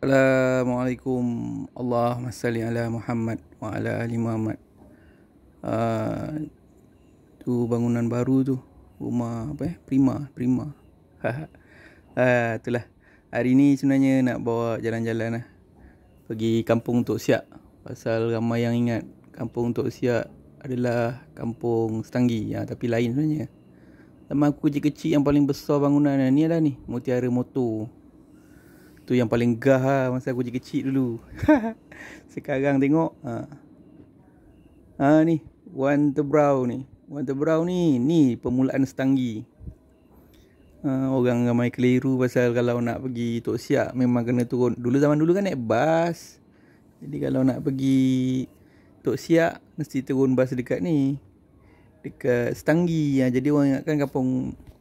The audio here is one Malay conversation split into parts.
Assalamualaikum Allahumma salli ala Muhammad wa ala ali Muhammad. Uh, tu bangunan baru tu rumah apa eh prima prima ha uh, itulah hari ni sebenarnya nak bawa jalan-jalan lah pergi kampung Tok Siak pasal ramai yang ingat kampung Tok Siak adalah kampung Setanggi ya, tapi lain sebenarnya Lama aku kecil-kecil yang paling besar bangunan ni adalah ni Mutiara Motor Tu yang paling gah lah masa aku kecil dulu. Sekarang tengok. Ha. ha ni. One to brow ni. One to brow ni. Ni permulaan setanggi. Ha, orang ramai keliru pasal kalau nak pergi Tok Siak memang kena turun. Dulu zaman dulu kan naik bas. Jadi kalau nak pergi Tok Siak mesti turun bas dekat ni. Dekat Setanggi. Ha, jadi orang ingatkan kampung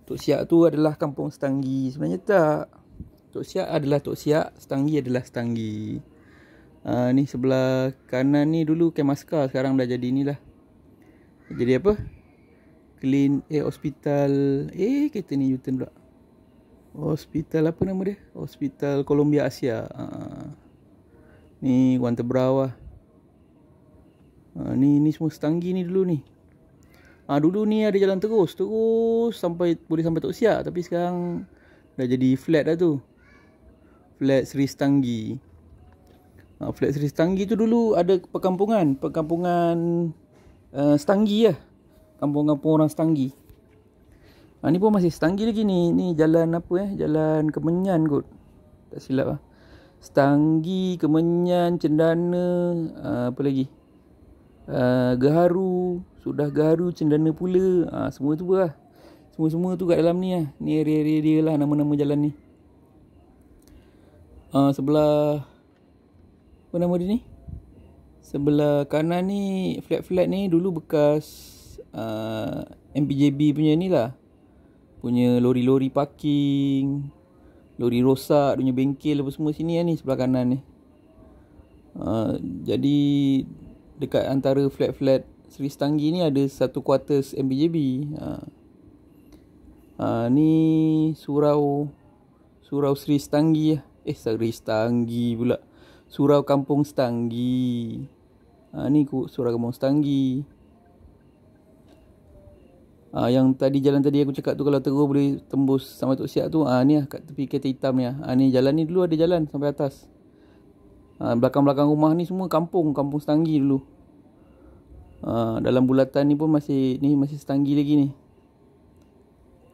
Tok Siak tu adalah kampung Setanggi. Sebenarnya tak. Tok Siak adalah Tok Siak, Setanggi adalah Setanggi. Uh, ah, ni sebelah kanan ni dulu Kemaska sekarang dah jadi ni lah. Jadi apa? Clean eh hospital. Eh kita ni Newton pula. Hospital apa nama dia? Hospital Columbia Asia. Uh, ni Guantan Brawa. Uh, ah, ni ni semua Setanggi ni dulu ni. Ah uh, dulu ni ada jalan terus, terus sampai boleh sampai Tok Siak tapi sekarang dah jadi flat dah tu flat Sri Setanggi uh, ha, Flat Seri Setanggi tu dulu ada perkampungan Perkampungan uh, eh, Setanggi lah Kampung-kampung orang Setanggi Ha, ni pun masih setanggi lagi ni. Ni jalan apa eh? Jalan Kemenyan kot. Tak silap lah. Setanggi, Kemenyan, Cendana, uh, apa lagi? Uh, Geharu, Sudah Geharu, Cendana pula. Uh, semua tu pun lah. Semua-semua tu kat dalam ni lah. Ni area-area dia lah nama-nama jalan ni uh, sebelah apa nama dia ni? Sebelah kanan ni flat-flat ni dulu bekas uh, ah, MPJB punya ni lah. Punya lori-lori parking. Lori rosak, punya bengkel apa semua sini lah ni sebelah kanan ni. Uh, jadi dekat antara flat-flat Seri Setanggi ni ada satu quarters MBJB. Ha. Uh, ni surau surau Seri Setanggi lah. Eh Sagri Stanggi pula Surau Kampung Stanggi ha, Ni ku Surau Kampung Stanggi ha, Yang tadi jalan tadi aku cakap tu Kalau teruk boleh tembus sampai tu Siak tu ha, Ni lah kat tepi kereta hitam ni lah ha, Ni jalan ni dulu ada jalan sampai atas ha, Belakang-belakang rumah ni semua kampung Kampung Stanggi dulu ha, Dalam bulatan ni pun masih Ni masih Stanggi lagi ni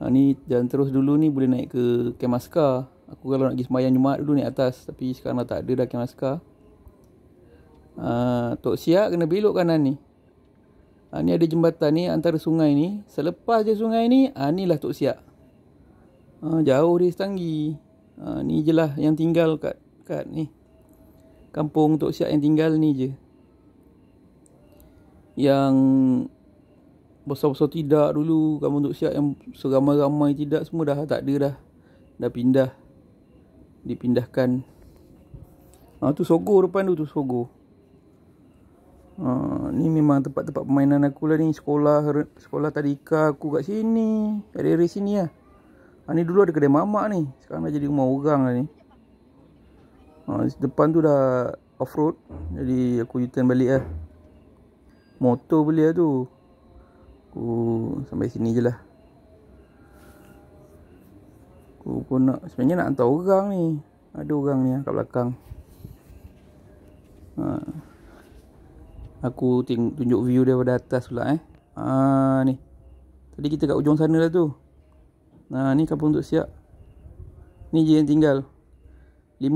ha, Ni jalan terus dulu ni Boleh naik ke Kemaskar Kemaskar Aku kalau nak pergi sembahyang Jumaat dulu ni atas Tapi sekarang dah tak ada dah kamera sekar uh, Tok Siak kena belok kanan ni uh, Ni ada jembatan ni antara sungai ni Selepas je sungai ni uh, Ni lah Tok Siak uh, ah, Jauh dia setanggi uh, Ni je lah yang tinggal kat, kat ni Kampung Tok Siak yang tinggal ni je Yang Besar-besar tidak dulu Kampung Tok Siak yang seramai-ramai tidak Semua dah tak ada dah Dah pindah dipindahkan ah tu sogo depan tu tu sogo ah ni memang tempat-tempat permainan aku lah ni sekolah sekolah tadika aku kat sini area-area sini lah ah ni dulu ada kedai mamak ni sekarang dah jadi rumah orang lah ni ah depan tu dah off road jadi aku u balik lah motor beli lah tu aku sampai sini je lah Aku pun nak sebenarnya nak hantar orang ni. Ada orang ni lah kat belakang. Ha. Aku tunjuk view daripada atas pula eh. Ha ni. Tadi kita kat ujung sana lah tu. Ha ni kampung untuk siap. Ni je yang tinggal. 15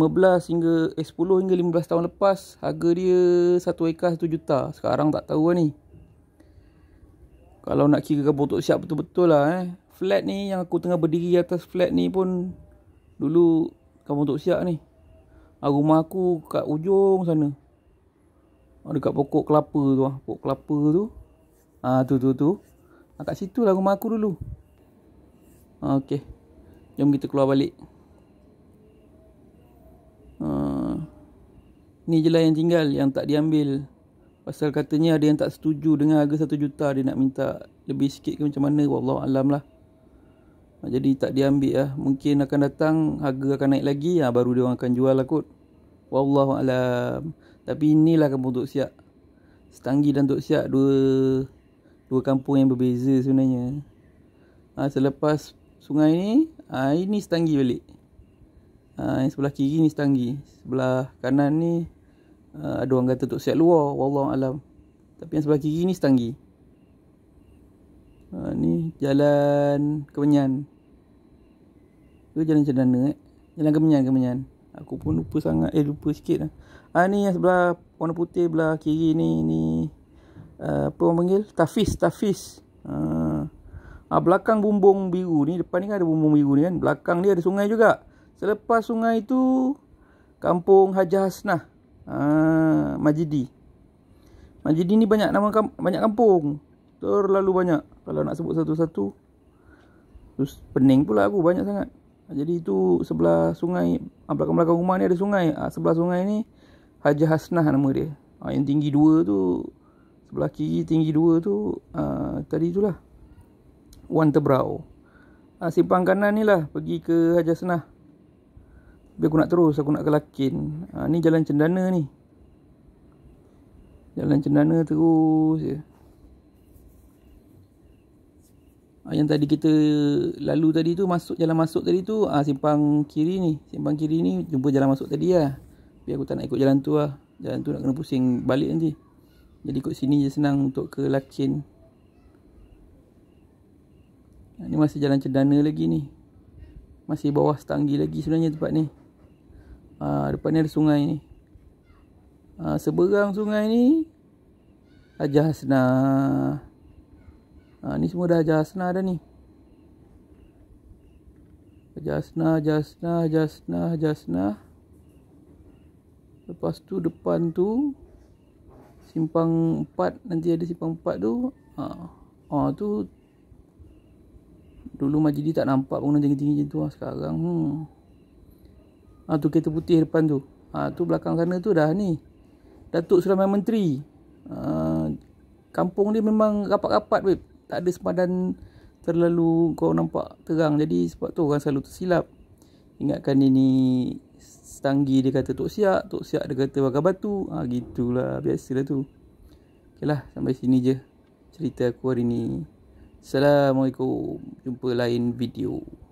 hingga eh, 10 hingga 15 tahun lepas harga dia satu ekar 1 juta. Sekarang tak tahu lah ni. Kalau nak kira kampung untuk siap betul-betul lah eh flat ni yang aku tengah berdiri atas flat ni pun dulu kampung Tok Siak ni. Ah, rumah aku kat ujung sana. Ah, dekat pokok kelapa tu ah, pokok kelapa tu. Ah tu tu tu. Ah kat situlah rumah aku dulu. Ha, Okey. Jom kita keluar balik. Ha, ni je lah yang tinggal yang tak diambil. Pasal katanya ada yang tak setuju dengan harga 1 juta dia nak minta lebih sikit ke macam mana wallahu alam lah. Jadi tak diambil lah. Mungkin akan datang harga akan naik lagi ya, baru dia orang akan jual lah kot. Wallahu Tapi inilah kampung Tok Siak. Setanggi dan Tok Siak dua dua kampung yang berbeza sebenarnya. Ha, selepas sungai ni, ha, ini Setanggi balik. Ha, yang sebelah kiri ni Setanggi. Sebelah kanan ni ha, ada orang kata Tok Siak luar. Wallahu alam. Tapi yang sebelah kiri ni Setanggi. Jalan Kemenyan. Tu jalan Cendana eh. Jalan Kemenyan Kemenyan. Aku pun lupa sangat eh lupa sikit lah. Ah ni yang sebelah warna putih belah kiri ni ni uh, apa orang panggil? Tafis, Tafis. Ah. ah belakang bumbung biru ni depan ni kan ada bumbung biru ni kan. Belakang dia ada sungai juga. Selepas sungai itu, Kampung Hajah Hasnah. Ah Majidi. Majidi ni banyak nama banyak kampung terlalu banyak kalau nak sebut satu-satu terus pening pula aku banyak sangat jadi itu sebelah sungai ah, belakang-belakang rumah ni ada sungai ah, sebelah sungai ni Haji Hasnah nama dia ah, yang tinggi dua tu sebelah kiri tinggi dua tu tadi itulah Wan Tebrau simpang kanan ni lah pergi ke Haji Hasnah tapi aku nak terus aku nak ke Lakin ni jalan cendana ni jalan cendana terus ya. Ah, yang tadi kita lalu tadi tu masuk jalan masuk tadi tu ah simpang kiri ni simpang kiri ni jumpa jalan masuk tadi lah biar aku tak nak ikut jalan tu lah jalan tu nak kena pusing balik nanti jadi ikut sini je senang untuk ke Lakin ah, ni masih jalan cedana lagi ni masih bawah setanggi lagi sebenarnya tempat ni ah, depan ni ada sungai ni ah, seberang sungai ni Ajah Senah Ha, ni semua dah jasna dah ni. Jasna, jasna, jasna, jasna. Lepas tu depan tu simpang 4 nanti ada simpang 4 tu. Ha. Ha tu dulu majidi tak nampak bangunan tinggi-tinggi macam tu ah sekarang. Hmm. Ha tu kereta putih depan tu. Ha tu belakang sana tu dah ni. Datuk Sulaiman Menteri. Ha, kampung dia memang rapat-rapat weh tak ada sempadan terlalu kau nampak terang jadi sebab tu orang selalu tersilap ingatkan dia ni setanggi dia kata tok siak tok siak dia kata bakar batu ha, gitulah biasalah tu okeylah sampai sini je cerita aku hari ni Assalamualaikum jumpa lain video